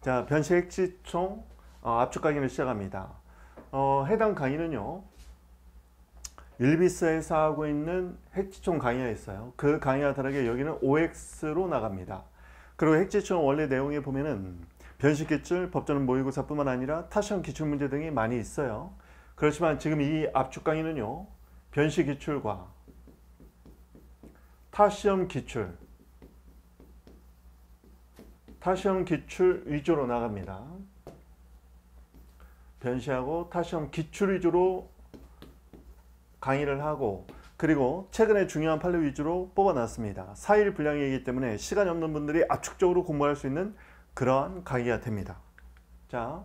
자, 변시액시총 어, 압축 강의를 시작합니다. 어, 해당 강의는요. 율비스에서 하고 있는 핵지총 강의가 있어요. 그 강의와 다르게 여기는 OX로 나갑니다. 그리고 핵지총 원래 내용에 보면은 변식 기출, 법전은 모의고사뿐만 아니라 타시험 기출 문제 등이 많이 있어요. 그렇지만 지금 이 압축 강의는요. 변식 기출과 타시험 기출 타시험 기출 위주로 나갑니다. 변시하고 타시험 기출 위주로 강의를 하고 그리고 최근에 중요한 판례 위주로 뽑아놨습니다. 4일 분량이기 때문에 시간이 없는 분들이 압축적으로 공부할 수 있는 그러한 강의가 됩니다. 자,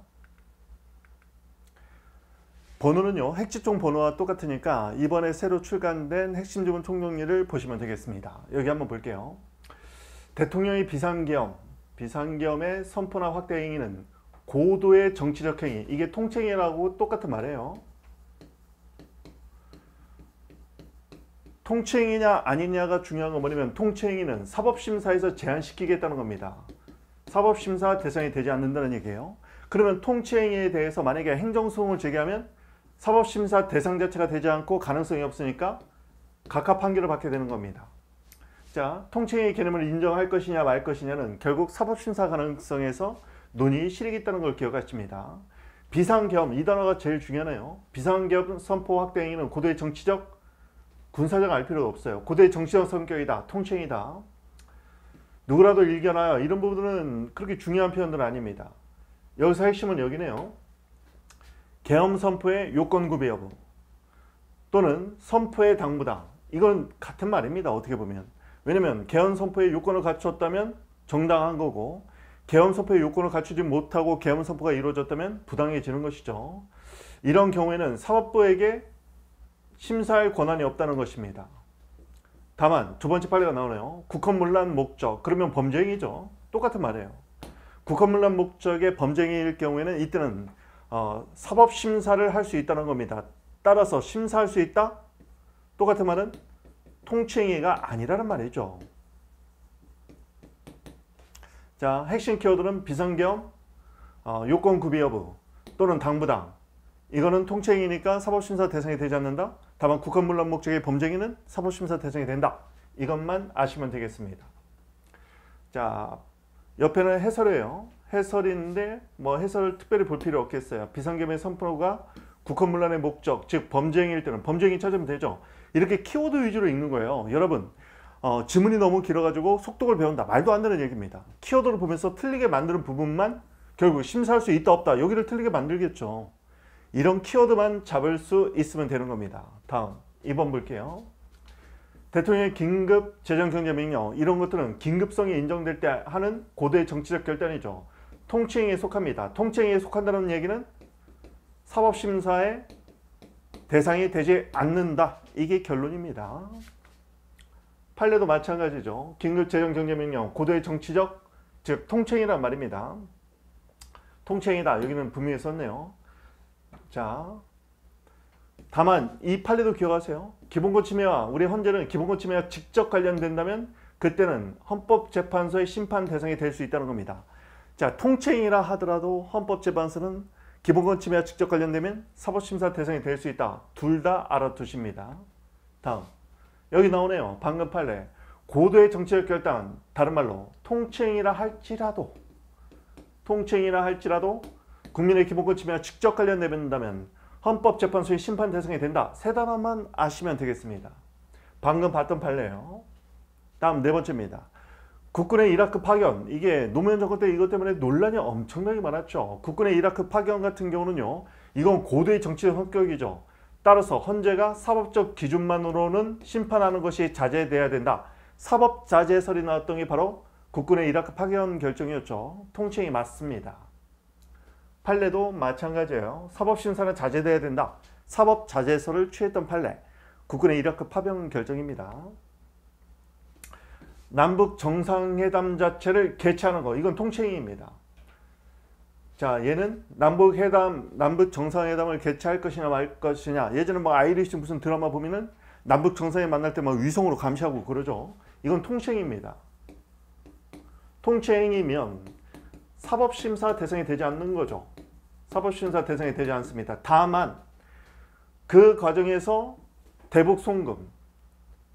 번호는요. 핵집종 번호와 똑같으니까 이번에 새로 출간된 핵심 지문 총정리를 보시면 되겠습니다. 여기 한번 볼게요. 대통령의 비상계엄 비상겸의 선포나 확대 행위는 고도의 정치적 행위 이게 통칭이라고 똑같은 말이에요 통치행위냐 아니냐가 중요한 건 뭐냐면 통치행위는 사법심사에서 제한시키겠다는 겁니다. 사법심사 대상이 되지 않는다는 얘기예요. 그러면 통치행위에 대해서 만약에 행정소송을 제기하면 사법심사 대상 자체가 되지 않고 가능성이 없으니까 각하 판결을 받게 되는 겁니다. 자 통칭의 개념을 인정할 것이냐 말 것이냐는 결국 사법심사 가능성에서 논의의 실익있다는 걸 기억하십니다. 비상계엄 이 단어가 제일 중요하네요. 비상계엄 선포 확대 행위는 고도의 정치적 군사적 알 필요가 없어요. 고도의 정치적 성격이다. 통칭이다. 누구라도 일견하여 이런 부분은 그렇게 중요한 표현들은 아닙니다. 여기서 핵심은 여기네요. 계엄 선포의 요건 구비 여부 또는 선포의 당부다. 이건 같은 말입니다. 어떻게 보면. 왜냐면 개헌 선포의 요건을 갖췄다면 정당한 거고 개헌 선포의 요건을 갖추지 못하고 개헌 선포가 이루어졌다면 부당해지는 것이죠. 이런 경우에는 사법부에게 심사할 권한이 없다는 것입니다. 다만 두 번째 판례가 나오네요. 국헌문란 목적 그러면 범죄행위죠. 똑같은 말이에요. 국헌문란 목적의 범죄행위일 경우에는 이때는 어, 사법심사를 할 수 있다는 겁니다. 따라서 심사할 수 있다? 똑같은 말은 통칭이가 아니라는 말이죠. 자, 핵심 키워드는 비상경, 어, 요건 구비 여부 또는 당부당. 이거는 통칭이니까 사법심사 대상이 되지 않는다. 다만 국한물란 목적의 범죄기는 사법심사 대상이 된다. 이것만 아시면 되겠습니다. 자, 옆에는 해설이에요. 해설인데 뭐 해설을 특별히 볼 필요 없겠어요. 비상겸의 선포가 국헌문란의 목적, 즉 범죄행위일 때는 범죄행위 찾으면 되죠. 이렇게 키워드 위주로 읽는 거예요. 여러분 어, 지문이 너무 길어가지고 속독을 배운다. 말도 안 되는 얘기입니다. 키워드를 보면서 틀리게 만드는 부분만 결국 심사할 수 있다 없다. 여기를 틀리게 만들겠죠. 이런 키워드만 잡을 수 있으면 되는 겁니다. 다음 2번 볼게요. 대통령의 긴급 재정경제명령 이런 것들은 긴급성이 인정될 때 하는 고대 정치적 결단이죠. 통치행에 속합니다. 통치행에 속한다는 얘기는 사법심사에 대상이 되지 않는다. 이게 결론입니다. 판례도 마찬가지죠. 긴급재정경제명령, 고도의 정치적, 즉 통칭이란 말입니다. 통칭이다. 여기는 분명히 썼네요. 자, 다만 이 판례도 기억하세요. 기본권 침해와 우리 헌재는 기본권 침해와 직접 관련된다면 그때는 헌법재판소의 심판 대상이 될 수 있다는 겁니다. 자, 통칭이라 하더라도 헌법재판소는 기본권 침해와 직접 관련되면 사법심사 대상이 될 수 있다. 둘 다 알아두십니다. 다음 여기 나오네요. 방금 판례 고도의 정치적 결단 다른 말로 통치행위라 할지라도 통치행위라 할지라도 국민의 기본권 침해와 직접 관련된다면 헌법재판소의 심판 대상이 된다. 세 단어만 아시면 되겠습니다. 방금 봤던 판례요 다음 네 번째입니다. 국군의 이라크 파견 이게 노무현 정권 때 이것 때문에 논란이 엄청나게 많았죠. 국군의 이라크 파견 같은 경우는요. 이건 고도의 정치적 성격이죠. 따라서 헌재가 사법적 기준만으로는 심판하는 것이 자제돼야 된다. 사법 자제설이 나왔던 게 바로 국군의 이라크 파견 결정이었죠. 통칭이 맞습니다. 판례도 마찬가지예요. 사법심사는 자제돼야 된다. 사법 자제설을 취했던 판례, 국군의 이라크 파병 결정입니다. 남북 정상회담 자체를 개최하는 거 이건 통칭입니다. 자 얘는 남북 회담 남북 정상회담을 개최할 것이냐 말 것이냐 예전에 뭐 아이리시 무슨 드라마 보면은 남북 정상이 만날 때 막 위성으로 감시하고 그러죠. 이건 통칭입니다. 통칭이면 사법심사 대상이 되지 않는 거죠. 사법심사 대상이 되지 않습니다. 다만 그 과정에서 대북 송금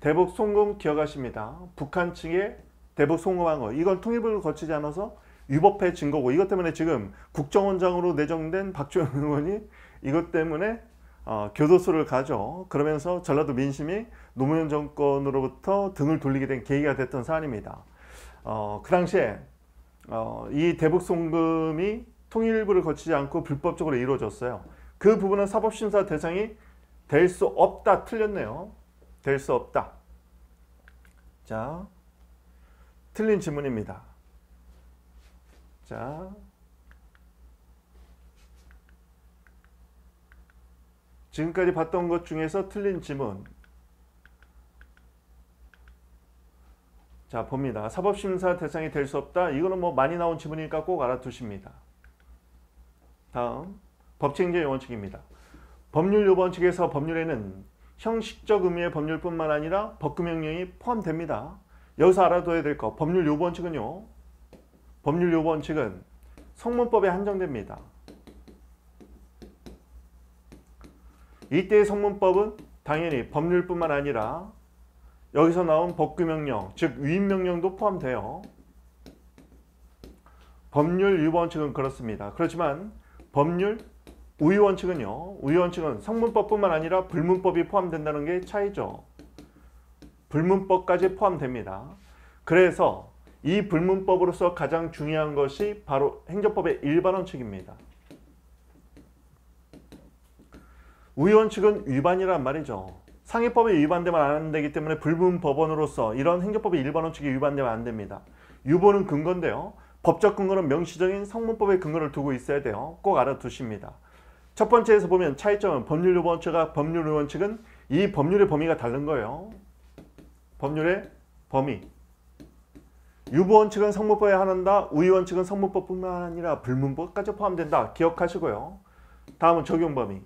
대북 송금 기억하십니다. 북한 측에 대북 송금한 거. 이건 통일부를 거치지 않아서 위법해 진 거고 이것 때문에 지금 국정원장으로 내정된 박주영 의원이 이것 때문에 어, 교도소를 가죠. 그러면서 전라도 민심이 노무현 정권으로부터 등을 돌리게 된 계기가 됐던 사안입니다. 어, 그 당시에 어, 이 대북 송금이 통일부를 거치지 않고 불법적으로 이루어졌어요. 그 부분은 사법심사 대상이 될 수 없다 틀렸네요. 될수 없다. 자, 틀린 질문입니다. 자, 지금까지 봤던 것 중에서 틀린 지문 자 봅니다. 사법심사 대상이 될 수 없다. 이거는 뭐 많이 나온 지문이니까 꼭 알아두십니다. 다음 법칙행정 원칙입니다. 법률 요원칙에서 법률에는 형식적 의미의 법률뿐만 아니라 법금명령이 포함됩니다. 여기서 알아둬야 될 것, 법률 요구 원칙은요. 법률 요구 원칙은 성문법에 한정됩니다. 이때의 성문법은 당연히 법률뿐만 아니라 여기서 나온 법규명령, 즉 위임명령도 포함돼요. 법률 유보 원칙은 그렇습니다. 그렇지만 법률 우유 원칙은요. 우유 원칙은 성문법뿐만 아니라 불문법이 포함된다는 게 차이죠. 불문법까지 포함됩니다. 그래서 이 불문법으로서 가장 중요한 것이 바로 행정법의 일반 원칙입니다. 우유 원칙은 위반이란 말이죠. 상위법에 위반되면 안 되기 때문에 불문법원으로서 이런 행정법의 일반 원칙이 위반되면 안 됩니다. 유보는 근거인데요. 법적 근거는 명시적인 성문법의 근거를 두고 있어야 돼요. 꼭 알아두십니다. 첫 번째에서 보면 차이점은 법률 요 원칙과 법률 요 원칙은 이 법률의 범위가 다른 거예요. 법률의 범위. 유보 원칙은 성문법에 한한다. 우유 원칙은 성문법뿐만 아니라 불문법까지 포함된다. 기억하시고요. 다음은 적용 범위.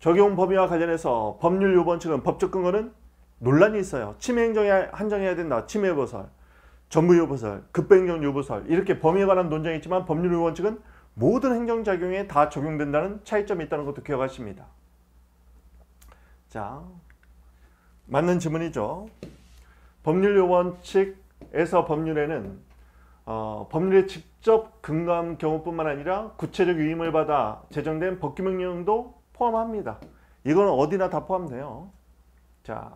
적용 범위와 관련해서 법률 유보 원칙은 법적 근거는 논란이 있어요. 침해 행정에 한정해야 된다. 침해 보살. 전무여부설, 급변경여부설 이렇게 범위에 관한 논쟁이 있지만 법률의 원칙은 모든 행정작용에 다 적용된다는 차이점이 있다는 것도 기억하십니다. 자, 맞는 질문이죠. 법률의 원칙에서 법률에는 어, 법률에 직접 근거한 경우뿐만 아니라 구체적 위임을 받아 제정된 법규명령도 포함합니다. 이건 어디나 다 포함돼요. 자,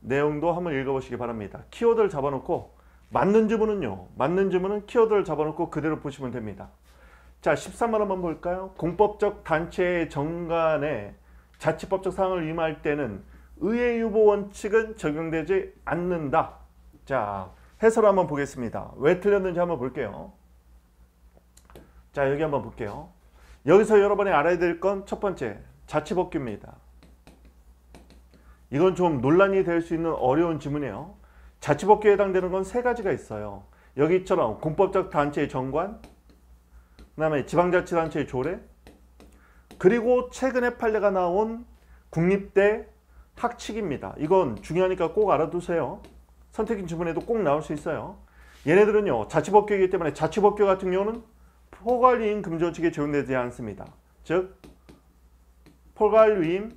내용도 한번 읽어보시기 바랍니다. 키워드를 잡아놓고 맞는 주문은요. 맞는 주문은 키워드를 잡아놓고 그대로 보시면 됩니다. 자 13만 원만 볼까요? 공법적 단체의 정관에 자치법적 사항을 임할 때는 의회 유보 원칙은 적용되지 않는다. 자 해설 한번 보겠습니다. 왜 틀렸는지 한번 볼게요. 자 여기 한번 볼게요. 여기서 여러분이 알아야 될 건 첫 번째 자치법규입니다. 이건 좀 논란이 될 수 있는 어려운 지문이에요. 자치법규에 해당되는 건 세 가지가 있어요. 여기처럼 군법적 단체의 정관, 그 다음에 지방자치단체의 조례, 그리고 최근에 판례가 나온 국립대 학칙입니다. 이건 중요하니까 꼭 알아두세요. 선택인 주문에도꼭 나올 수 있어요. 얘네들은요. 자치법규이기 때문에 자치법규 같은 경우는 포괄위임 금지원칙에 적용되지 않습니다. 즉 포괄위임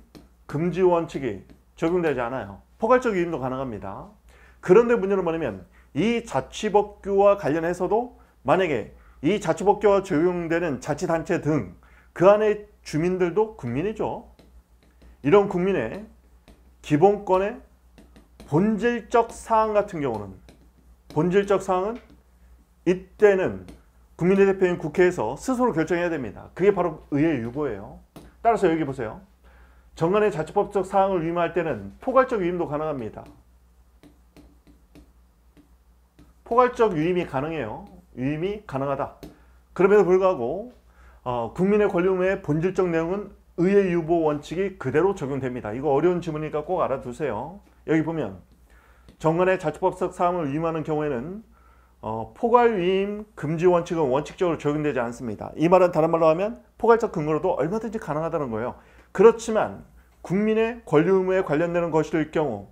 금지원칙이 적용되지 않아요. 포괄적 위임도 가능합니다. 그런데 문제는 뭐냐면 이 자치법규와 관련해서도 만약에 이 자치법규와 적용되는 자치단체 등 그 안에 주민들도 국민이죠. 이런 국민의 기본권의 본질적 사항 같은 경우는 본질적 사항은 이때는 국민의 대표인 국회에서 스스로 결정해야 됩니다. 그게 바로 의회 유고예요. 따라서 여기 보세요. 정관의 자치법적 사항을 위임할 때는 포괄적 위임도 가능합니다. 포괄적 유임이 가능해요. 유임이 가능하다. 그럼에도 불구하고 어, 국민의 권리의무의 본질적 내용은 의회 유보 원칙이 그대로 적용됩니다. 이거 어려운 질문이니까 꼭 알아두세요. 여기 보면 정관의 자치법적 사항을 위임하는 경우에는 어, 포괄 위임 금지 원칙은 원칙적으로 적용되지 않습니다. 이 말은 다른 말로 하면 포괄적 근거로도 얼마든지 가능하다는 거예요. 그렇지만 국민의 권리 의무에 관련되는 것일 경우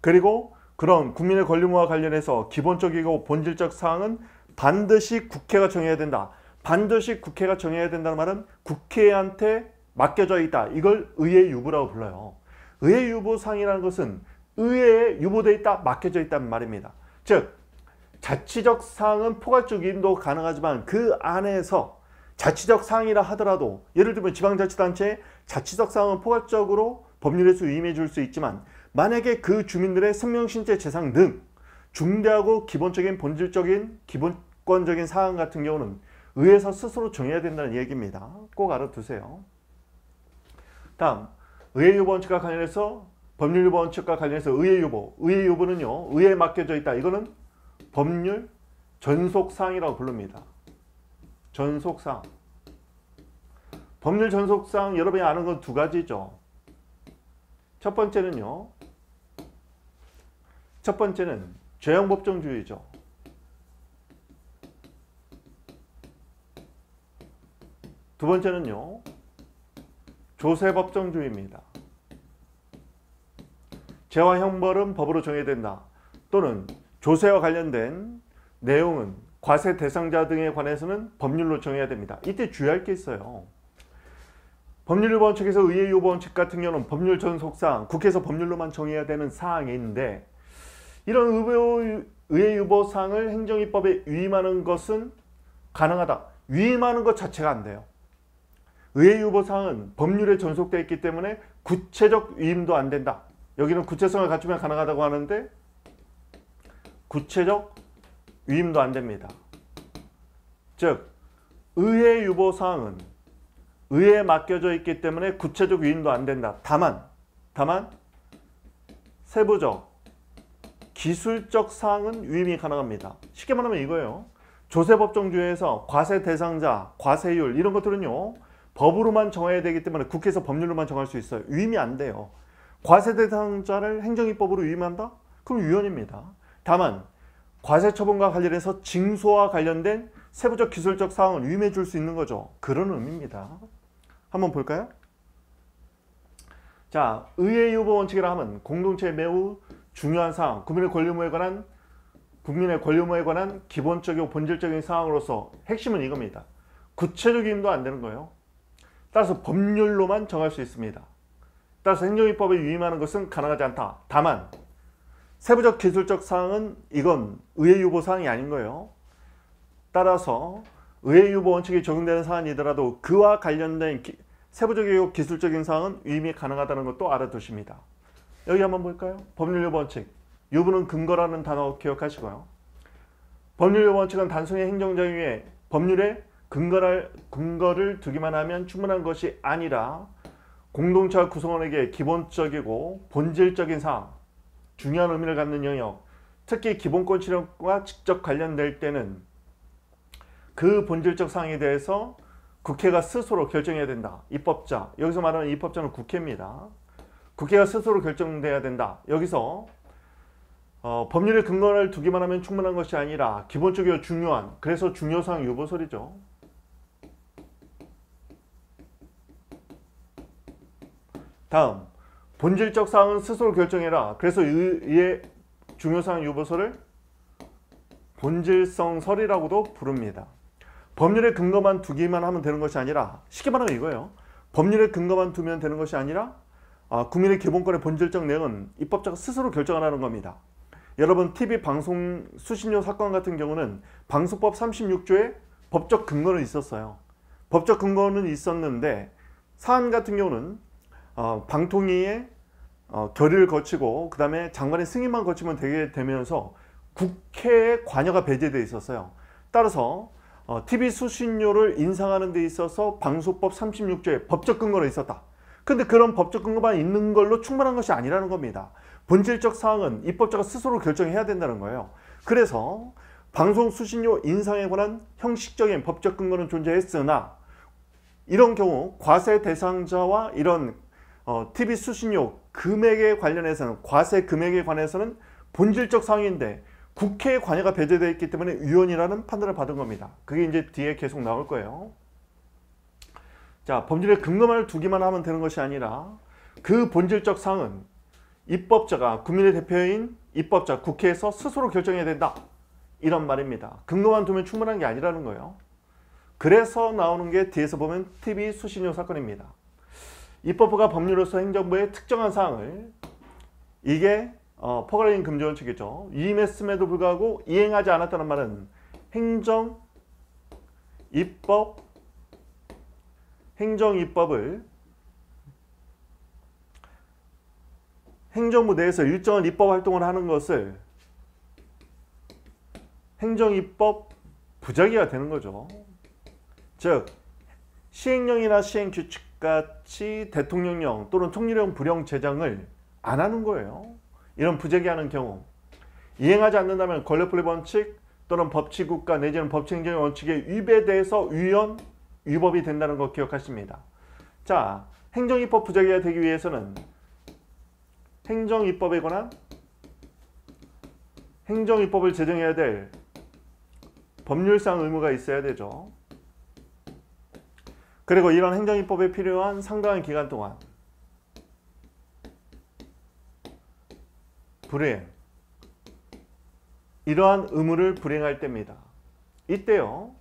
그리고 그런 국민의 권리모와 관련해서 기본적이고 본질적 사항은 반드시 국회가 정해야 된다. 반드시 국회가 정해야 된다는 말은 국회한테 맡겨져 있다. 이걸 의회 유보라고 불러요. 의회 유보상이라는 것은 의회에 유보돼 있다, 맡겨져 있다는 말입니다. 즉, 자치적 사항은 포괄적임도 가능하지만 그 안에서 자치적 사항이라 하더라도 예를 들면 지방자치단체의 자치적 사항은 포괄적으로 법률에서 위임해 줄 수 있지만 만약에 그 주민들의 생명신체 재상 등 중대하고 기본적인 본질적인 기본권적인 사항 같은 경우는 의에서 회 스스로 정해야 된다는 얘기입니다. 꼭 알아두세요. 다음, 의회 유보 원칙과 관련해서 법률 유보 원칙과 관련해서 의회 유보, 의회 유보는요. 의에 맡겨져 있다. 이거는 법률 전속사항이라고 부릅니다. 전속사항. 법률 전속사항 여러분이 아는 건 두 가지죠. 첫 번째는요. 첫 번째는 죄형 법정주의죠. 두 번째는요. 조세 법정주의입니다. 죄와 형벌은 법으로 정해된다. 또는 조세와 관련된 내용은 과세 대상자 등에 관해서는 법률로 정해야 됩니다. 이때 주의할 게 있어요. 법률유보원칙에서 의회유보원칙 같은 경우는 법률 전속사 국회에서 법률로만 정해야 되는 사항이 데 이런 의회, 유보사항을 행정입법에 위임하는 것은 가능하다. 위임하는 것 자체가 안 돼요. 의회 유보사항은 법률에 전속되어 있기 때문에 구체적 위임도 안 된다. 여기는 구체성을 갖추면 가능하다고 하는데 구체적 위임도 안 됩니다. 즉 의회 유보사항은 의에 맡겨져 있기 때문에 구체적 위임도 안 된다. 다만 다만 세부적 기술적 사항은 유임이 가능합니다. 쉽게 말하면 이거예요. 조세법정주의에서 과세 대상자, 과세율 이런 것들은요. 법으로만 정해야 되기 때문에 국회에서 법률로만 정할 수 있어요. 유임이 안 돼요. 과세 대상자를 행정입법으로 유임한다? 그럼 유연입니다. 다만 과세 처분과 관련해서 징소와 관련된 세부적 기술적 사항을 유임해 줄 수 있는 거죠. 그런 의미입니다. 한번 볼까요? 자, 의회 유보 원칙이라 하면 공동체 매우 중요한 사항, 국민의 권리의무에 관한 국민의 권리의무에 관한 기본적이고 본질적인 사항으로서 핵심은 이겁니다. 구체적임도 안 되는 거예요. 따라서 법률로만 정할 수 있습니다. 따라서 행정입법에 유임하는 것은 가능하지 않다. 다만 세부적 기술적 사항은 이건 의회 유보 사항이 아닌 거예요. 따라서 의회 유보 원칙이 적용되는 사안이더라도 그와 관련된 기, 세부적이고 기술적인 사항은 위임이 가능하다는 것도 알아두십니다. 여기 한번 볼까요? 법률 원칙. 유부는 근거라는 단어 기억하시고요. 법률 원칙은 단순히 행정적인 위 법률에 근거를, 근거를 두기만 하면 충분한 것이 아니라 공동체 구성원에게 기본적이고 본질적인 사항, 중요한 의미를 갖는 영역, 특히 기본권 실현과 직접 관련될 때는 그 본질적 사항에 대해서 국회가 스스로 결정해야 된다. 입법자, 여기서 말하는 입법자는 국회입니다. 국회가 스스로 결정돼야 된다. 여기서 어, 법률의 근거를 두기만 하면 충분한 것이 아니라 기본적으로 중요한 그래서 중요사항 유보설이죠. 다음 본질적 사항은 스스로 결정해라. 그래서 의의 중요사항 유보설을 본질성설이라고도 부릅니다. 법률의 근거만 두기만 하면 되는 것이 아니라 쉽게 말하면 이거예요. 법률의 근거만 두면 되는 것이 아니라 아, 국민의 기본권의 본질적 내용은 입법자가 스스로 결정하라는 겁니다. 여러분 TV 방송 수신료 사건 같은 경우는 방송법 36조에 법적 근거는 있었어요. 법적 근거는 있었는데 사안 같은 경우는 어, 방통위의 어, 결의를 거치고 그 다음에 장관의 승인만 거치면 되게 되면서 국회의 관여가 배제되어 있었어요. 따라서 TV 어, 수신료를 인상하는 데 있어서 방송법 36조에 법적 근거는 있었다. 근데 그런 법적 근거만 있는 걸로 충분한 것이 아니라는 겁니다. 본질적 사항은 입법자가 스스로 결정해야 된다는 거예요. 그래서 방송 수신료 인상에 관한 형식적인 법적 근거는 존재했으나 이런 경우 과세 대상자와 이런 어, TV 수신료 금액에 관련해서는 과세 금액에 관해서는 본질적 사항인데 국회의 관여가 배제되어 있기 때문에 위헌이라는 판단을 받은 겁니다. 그게 이제 뒤에 계속 나올 거예요. 자, 범죄의 근거만을 두기만 하면 되는 것이 아니라 그 본질적 사항은 입법자가 국민의 대표인 입법자 국회에서 스스로 결정해야 된다. 이런 말입니다. 근거만 두면 충분한 게 아니라는 거예요. 그래서 나오는 게 뒤에서 보면 TV 수신료 사건입니다. 입법부가 법률로서 행정부의 특정한 사항을 이게 어, 포괄적인 금지원 측이죠. 위임했음에도 불구하고 이행하지 않았다는 말은 행정, 입법, 행정입법을 행정부 내에서 일정한 입법 활동을 하는 것을 행정입법 부작위가 되는 거죠. 즉 시행령이나 시행규칙같이 대통령령 또는 총리령 불영 제정을 안 하는 거예요. 이런 부재기하는 경우 이행하지 않는다면 권력분립 원칙 또는 법치국가 내지는 법치행정의 원칙에 위배돼서 위헌 위법이 된다는 거 기억하십니다. 자, 행정입법 부작위가 되기 위해서는 행정입법에 관한 행정입법을 제정해야 될 법률상 의무가 있어야 되죠. 그리고 이런 행정입법에 필요한 상당한 기간 동안 불행 이러한 의무를 불행할 때입니다. 이때요.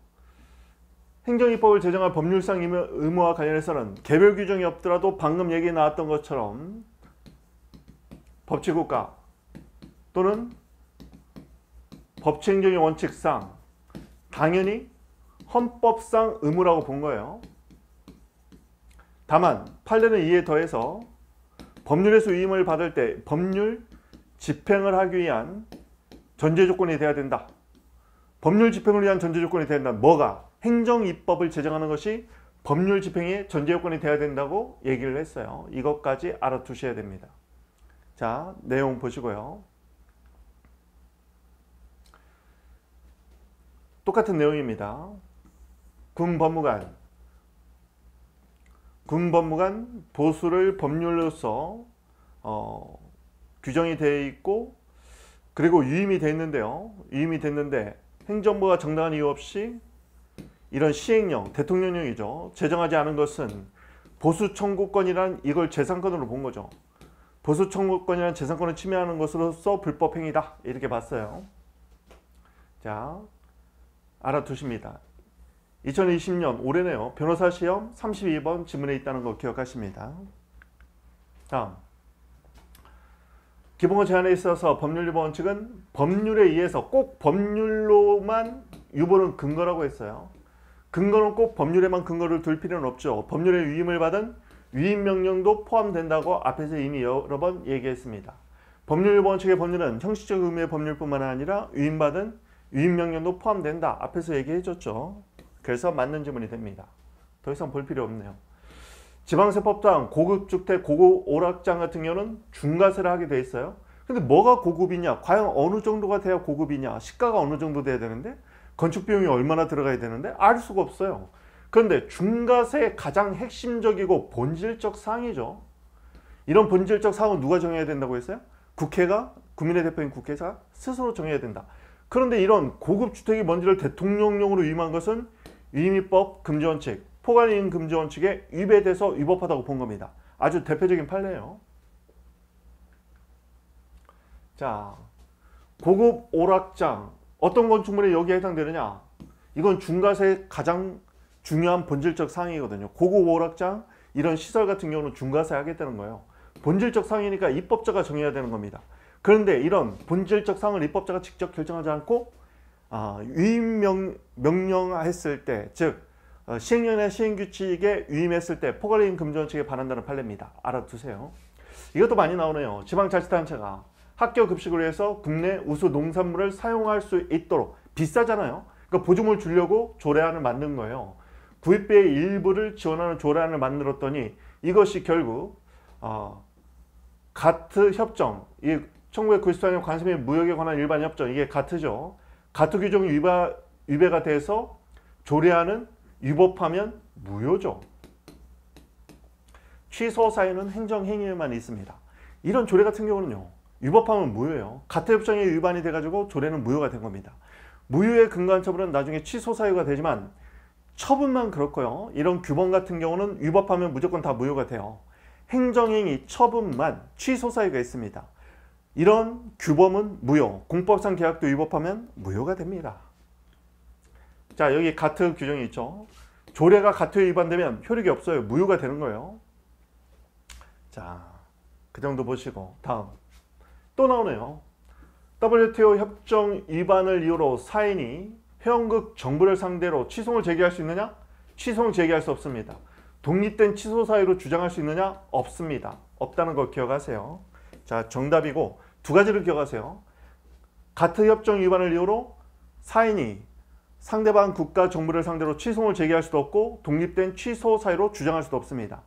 행정입법을 제정할 법률상 의무와 관련해서는 개별 규정이 없더라도 방금 얘기 나왔던 것처럼 법치국가 또는 법치행정의 원칙상 당연히 헌법상 의무라고 본 거예요. 다만 판례는 이에 더해서 법률에서 위임을 받을 때 법률 집행을 하기 위한 전제조건이 돼야 된다. 법률 집행을 위한 전제조건이 된다. 뭐가? 행정 입법을 제정하는 것이 법률 집행의 전제 요건이 돼야 된다고 얘기를 했어요. 이것까지 알아두셔야 됩니다. 자, 내용 보시고요. 똑같은 내용입니다. 군 법무관 군 법무관 보수를 법률로서 어, 규정이 되어 있고 그리고 유임이 되어 있는데요. 유임이 됐는데 행정부가 정당한 이유 없이 이런 시행령, 대통령령이죠. 제정하지 않은 것은 보수 청구권이란 이걸 재산권으로 본 거죠. 보수 청구권이란 재산권을 침해하는 것으로서 불법 행위다. 이렇게 봤어요. 자, 알아두십니다. 2020년 올해네요. 변호사 시험 32번 지문에 있다는 거 기억하십니다. 다음. 기본권 제한에 있어서 법률 유보 원칙은 법률에 의해서 꼭 법률로만 유보는 근거라고 했어요. 근거는 꼭 법률에만 근거를 둘 필요는 없죠. 법률에 위임을 받은 위임 명령도 포함된다고 앞에서 이미 여러 번 얘기했습니다. 법률보원 측의 법률은 형식적 의미의 법률뿐만 아니라 위임받은 위임 명령도 포함된다. 앞에서 얘기해줬죠. 그래서 맞는 질문이 됩니다. 더 이상 볼 필요 없네요. 지방세법상 고급주택, 고급 오락장 같은 경우는 중과세를 하게 돼 있어요. 근데 뭐가 고급이냐? 과연 어느 정도가 돼야 고급이냐? 시가가 어느 정도 돼야 되는데 건축 비용이 얼마나 들어가야 되는데 알 수가 없어요. 그런데 중과세 가장 핵심적이고 본질적 사항이죠. 이런 본질적 사항은 누가 정해야 된다고 했어요? 국회가 국민의 대표인 국회가 스스로 정해야 된다. 그런데 이런 고급 주택이 뭔지를 대통령령으로 위임한 것은 위임법 위 금지원칙, 포괄인 금지원칙에 위배돼서 위법하다고 본 겁니다. 아주 대표적인 판례예요. 자, 고급 오락장, 어떤 건축물이 여기에 해당되느냐? 이건 중과세 가장 중요한 본질적 사항이거든요. 고급 오락장 이런 시설 같은 경우는 중과세 하겠다는 거예요. 본질적 사항이니까 입법자가 정해야 되는 겁니다. 그런데 이런 본질적 사항을 입법자가 직접 결정하지 않고 아, 위임 명, 명령했을 때, 즉 어, 시행령이나 시행규칙에 위임했을 때 포괄임 금전책에 반한다는 판례입니다. 알아두세요. 이것도 많이 나오네요. 지방자치단체가 학교 급식을 위해서 국내 우수 농산물을 사용할 수 있도록 비싸잖아요. 그러니까 보증을 주려고 조례안을 만든 거예요. 구입비의 일부를 지원하는 조례안을 만들었더니 이것이 결국 어, 가트 협정, 이 1994년 관세의 무역에 관한 일반 협정, 이게 가트죠. 가트 규정 위바, 위배가 돼서 조례안은 위법하면 무효죠. 취소 사유는 행정행위에만 있습니다. 이런 조례 같은 경우는요. 위법함은 무효예요. 가태협정에 위반이 돼가지고 조례는 무효가 된 겁니다. 무효의 근거한 처분은 나중에 취소 사유가 되지만 처분만 그렇고요. 이런 규범 같은 경우는 위법하면 무조건 다 무효가 돼요. 행정행위 처분만 취소 사유가 있습니다. 이런 규범은 무효, 공법상 계약도 위법하면 무효가 됩니다. 자 여기 가트 규정이 있죠. 조례가 가트에 위반되면 효력이 없어요. 무효가 되는 거예요. 자, 그 정도 보시고 다음. 또 나오네요. WTO 협정 위반을 이유로 사인이 회원국 정부를 상대로 취소를 제기할 수 있느냐? 취소를 제기할 수 없습니다. 독립된 취소 사유로 주장할 수 있느냐? 없습니다. 없다는 걸 기억하세요. 자, 정답이고 두 가지를 기억하세요. 같은 협정 위반을 이유로 사인이 상대방 국가 정부를 상대로 취소를 제기할 수도 없고 독립된 취소 사유로 주장할 수도 없습니다.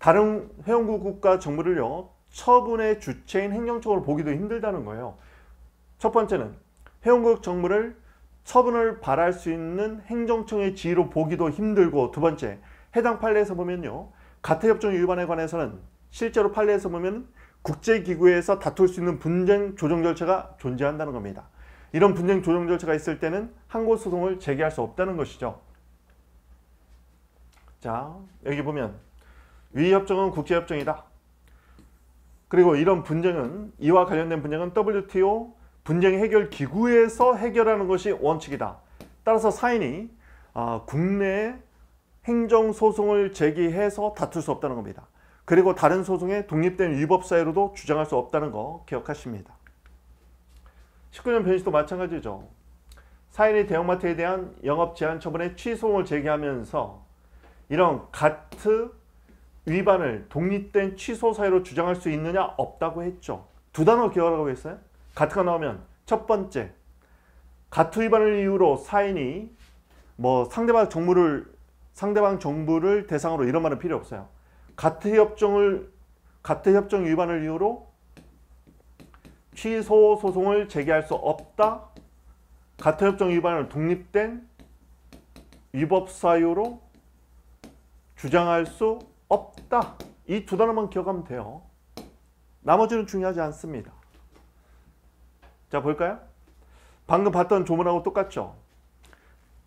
다른 회원국 국가 정부를요 처분의 주체인 행정처를 보기도 힘들다는 거예요. 첫 번째는 회원구역 정부를 처분을 바랄 수 있는 행정청의 지위로 보기도 힘들고 두 번째 해당 판례에서 보면요. 가태협정 위반에 관해서는 실제로 판례에서 보면 국제기구에서 다툴 수 있는 분쟁 조정 절차가 존재한다는 겁니다. 이런 분쟁 조정 절차가 있을 때는 항고 소송을 제기할 수 없다는 것이죠. 자, 여기 보면 위협정은 국제협정이다. 그리고 이런 분쟁은 이와 관련된 분쟁은 WTO 분쟁 해결 기구에서 해결하는 것이 원칙이다. 따라서 사인이 아, 국내 행정 소송을 제기해서 다툴 수 없다는 겁니다. 그리고 다른 소송에 독립된 위법 사유로도 주장할 수 없다는 거 기억하십니다. 19년 변시도 마찬가지죠. 사인이 대형마트에 대한 영업 제한 처분의 취소를 제기하면서 이런 가트 위반을 독립된 취소 사유로 주장할 수 있느냐 없다고 했죠. 두 단어 기억하라고 했어요. 가트가 나오면 첫 번째 가트 위반을 이유로 사인이 뭐 상대방 정부를 상대방 정부를 대상으로 이런 말은 필요 없어요. 가트 협정을 가트 협정 위반을 이유로 취소 소송을 제기할 수 없다. 가트 협정 위반을 독립된 위법 사유로 주장할 수 없다. 이 두 단어만 기억하면 돼요. 나머지는 중요하지 않습니다. 자, 볼까요? 방금 봤던 조문하고 똑같죠?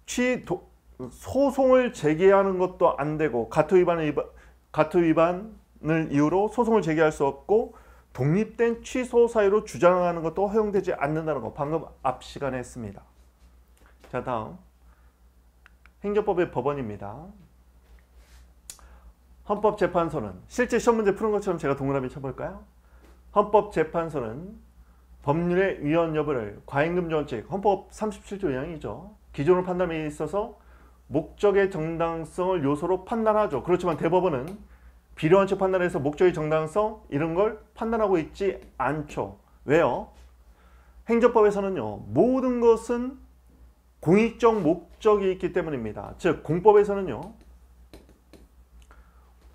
취, 도, 소송을 제기하는 것도 안 되고, 가토 위반을, 가토 위반을 이유로 소송을 제기할 수 없고, 독립된 취소 사유로 주장하는 것도 허용되지 않는다는 거 방금 앞 시간에 했습니다. 자 다음 행정법의 법원입니다. 헌법재판소는 실제 시험 문제 푸는 것처럼 제가 동그라미 쳐볼까요? 헌법재판소는 법률의 위헌 여부를 과잉금 지원칙 헌법 37조 의향이죠 기존을 판단에 있어서 목적의 정당성을 요소로 판단하죠. 그렇지만 대법원은 비례원칙 판단에서 목적의 정당성 이런 걸 판단하고 있지 않죠. 왜요? 행정법에서는요. 모든 것은 공익적 목적이 있기 때문입니다. 즉 공법에서는요.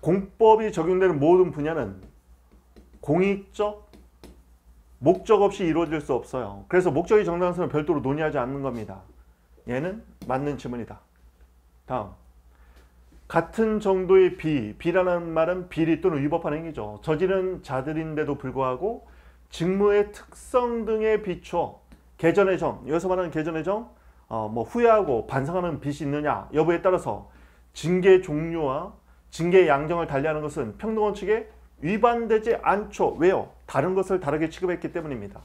공법이 적용되는 모든 분야는 공익적 목적 없이 이루어질 수 없어요. 그래서 목적의 정당성은 별도로 논의하지 않는 겁니다. 얘는 맞는 지문이다. 다음 같은 정도의 비, 비라는 말은 비리 또는 위법한 행위죠. 저지른 자들인데도 불구하고 직무의 특성 등에 비추어 개전의 정, 여기서 말하는 개전의 정, 어, 뭐 후회하고 반성하는 빚이 있느냐 여부에 따라서 징계 종류와 징계 양정을 달리하는 것은 평등원 칙에 위반되지 않죠. 왜요? 다른 것을 다르게 취급했기 때문입니다.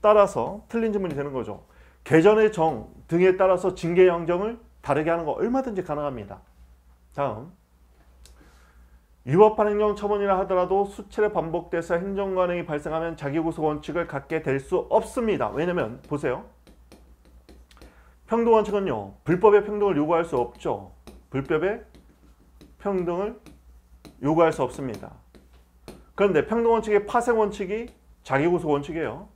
따라서 틀린 질문이 되는 거죠. 개전의 정 등에 따라서 징계 양정을 다르게 하는 거 얼마든지 가능합니다. 다음 위법한 행정 처분이라 하더라도 수차를 반복돼서 행정관행이 발생하면 자기구속 원칙을 갖게 될 수 없습니다. 왜냐면 보세요. 평등 원칙은요. 불법의 평등을 요구할 수 없죠. 불법의 평등을 요구할 수 없습니다. 그런데 평등원칙의 파생원칙이 자기고소 원칙이에요.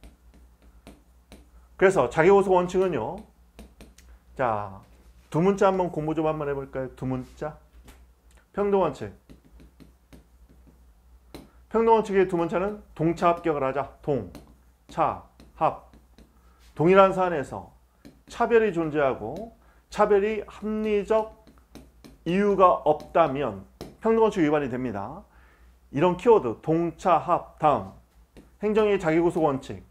그래서 자기고소 원칙은요. 자, 두 문자 한번 공부 좀 한번 해볼까요? 두 문자. 평등원칙. 평등원칙의 두 문자는 동차 합격을 하자. 동, 차, 합. 동일한 사안에서 차별이 존재하고 차별이 합리적 이유가 없다면 평등원칙 위반이 됩니다. 이런 키워드 동차합 다음 행정의 자기구속 원칙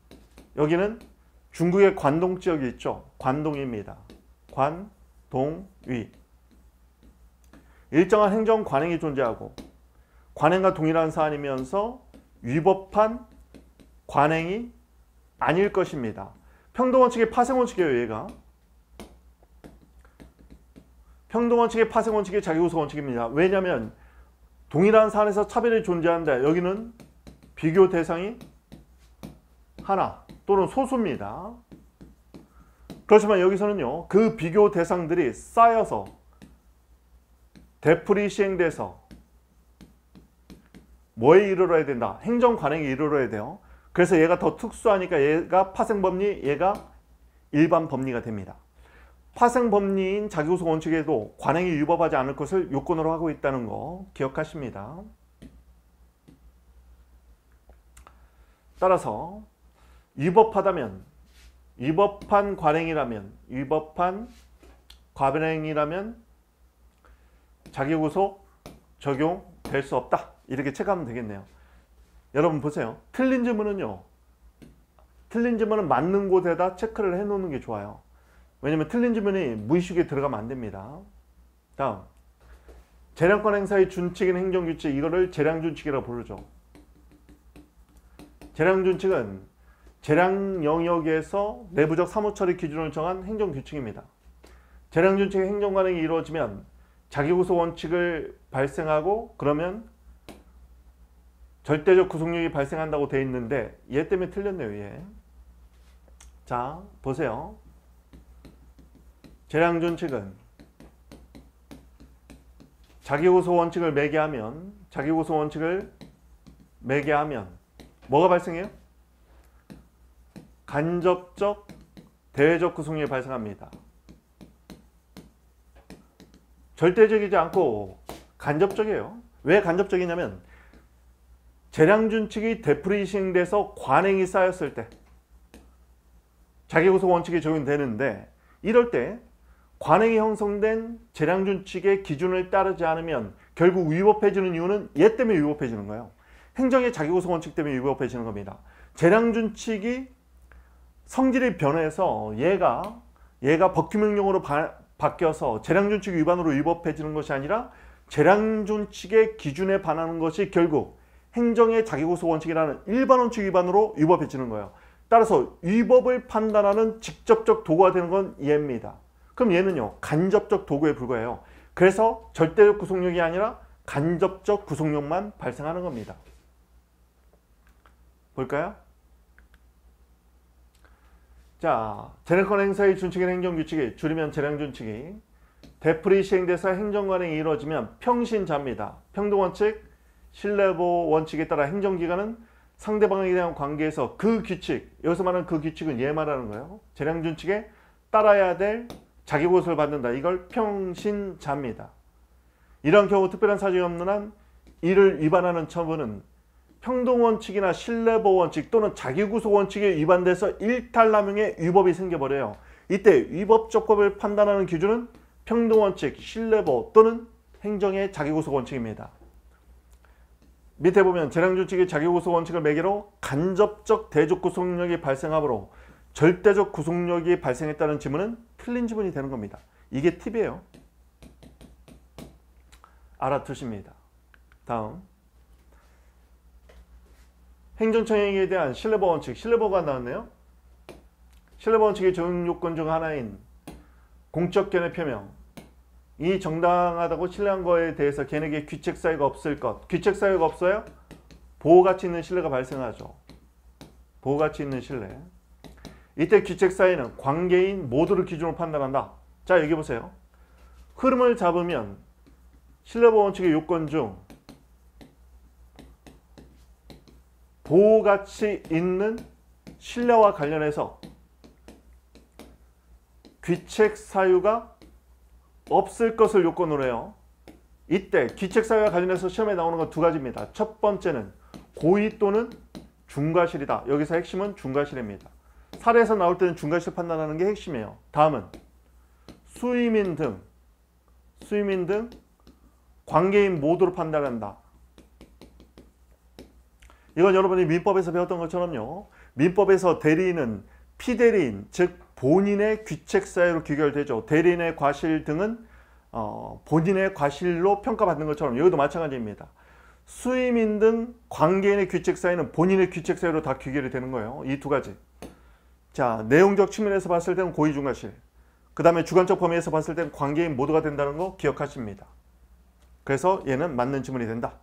여기는 중국의 관동 지역이 있죠. 관동입니다. 관 동 위 일정한 행정 관행이 존재하고 관행과 동일한 사안이면서 위법한 관행이 아닐 것입니다. 평등원칙의 파생원칙에요 얘가. 평등 원칙의 파생 원칙이 자기 구속 원칙입니다. 왜냐하면 동일한 산에서 차별이 존재한다. 여기는 비교 대상이 하나 또는 소수입니다. 그렇지만 여기서는요. 그 비교 대상들이 쌓여서 대풀이 시행돼서 뭐에 이르러야 된다? 행정관행에 이르러야 돼요. 그래서 얘가 더 특수하니까 얘가 파생법리, 얘가 일반 법리가 됩니다. 파생법리인 자기구속 원칙에도 관행이 위법하지 않을 것을 요건으로 하고 있다는 거 기억하십니다. 따라서 위법하다면 위법한 관행이라면 위법한 관행이라면 자기구속 적용될 수 없다. 이렇게 체크하면 되겠네요. 여러분 보세요. 틀린 지문은요. 틀린 지문은 맞는 곳에다 체크를 해놓는 게 좋아요. 왜냐면 틀린 지문이 무의식에 들어가면 안 됩니다. 다음. 재량권 행사의 준칙인 행정규칙 이거를 재량준칙이라고 부르죠. 재량준칙은 재량 영역에서 내부적 사무처리 기준을 정한 행정규칙입니다. 재량준칙의 행정관행이 이루어지면 자기구속 원칙을 발생하고 그러면 절대적 구속력이 발생한다고 돼 있는데 얘 때문에 틀렸네요. 얘. 자 보세요. 재량준 측은 자기고소 원칙을 매개하면 자기고소 원칙을 매개하면 뭐가 발생해요? 간접적 대외적 구속력이 발생합니다. 절대적이지 않고 간접적이에요. 왜 간접적이냐면 재량준 측이 대풀이 시돼서 관행이 쌓였을 때 자기고소 원칙이 적용되는데 이럴 때 관행이 형성된 재량준 칙의 기준을 따르지 않으면 결국 위법해지는 이유는 얘 때문에 위법해지는 거예요. 행정의 자기고소 원칙 때문에 위법해지는 겁니다. 재량준 칙이 성질이 변해서 얘가 얘가 법규명령으로 바, 바뀌어서 재량준 칙 위반으로 위법해지는 것이 아니라 재량준 칙의 기준에 반하는 것이 결국 행정의 자기고소 원칙이라는 일반 원칙 위반으로 위법해지는 거예요. 따라서 위법을 판단하는 직접적 도구가 되는 건 얘입니다. 그럼 얘는요 간접적 도구에 불과해요 그래서 절대적 구속력이 아니라 간접적 구속력만 발생하는 겁니다 볼까요? 자, 재량권 행사의 준칙인 행정규칙이 줄이면 재량준칙이 대풀이 시행돼서 행정관행이 이루어지면 평신자입니다. 평등원칙, 신뢰보 원칙에 따라 행정기관은 상대방에 대한 관계에서 그 규칙, 여기서 말하는 그규칙은얘 말하는 거예요. 재량준칙에 따라야 될 자기 곳을 받는다. 이걸 평신자입니다. 이런 경우 특별한 사정이 없는 한 이를 위반하는 처분은 평등원칙이나 신뢰보호원칙 또는 자기구속원칙에 위반돼서 일탈남용의 위법이 생겨버려요. 이때 위법 조건을 판단하는 기준은 평등원칙, 신뢰보호 또는 행정의 자기구속원칙입니다. 밑에 보면 재량조칙의 자기구속원칙을 매개로 간접적 대조구속력이 발생하므로 절대적 구속력이 발생했다는 지문은 틀린 지문이 되는 겁니다. 이게 팁이에요. 알아두십니다. 다음 행정청행에 대한 신뢰보 원칙, 신뢰보가 나왔네요. 신뢰보 원칙의 적용 요건 중 하나인 공적 견해 표명, 이 정당하다고 신뢰한 거에 대해서 걔에게 귀책 사유가 없을 것. 귀책 사유가 없어요? 보호가치 있는 신뢰가 발생하죠. 보호가치 있는 신뢰. 이때 기책사회는 관계인 모두를 기준으로 판단한다. 자 여기 보세요. 흐름을 잡으면 신뢰보 원칙의 요건 중 보호 가치 있는 신뢰와 관련해서 귀책 사유가 없을 것을 요건으로 해요. 이때 귀책 사유와 관련해서 시험에 나오는 건 두 가지입니다. 첫 번째는 고의 또는 중과실이다. 여기서 핵심은 중과실입니다. 사례에서 나올 때는 중간실 판단하는 게 핵심이에요. 다음은 수임인 등 수임인 등 관계인 모두로 판단한다. 이건 여러분이 민법에서 배웠던 것처럼요. 민법에서 대리인은 피대리인 즉 본인의 귀책 사유로 귀결되죠. 대리인의 과실 등은 어, 본인의 과실로 평가받는 것처럼 여기도 마찬가지입니다. 수임인 등 관계인의 귀책 사유는 본인의 귀책 사유로 다 귀결이 되는 거예요. 이 두 가지. 자, 내용적 측면에서 봤을 때는 고의중과실. 그 다음에 주관적 범위에서 봤을 때는 관계인 모두가 된다는 거 기억하십니다. 그래서 얘는 맞는 지문이 된다.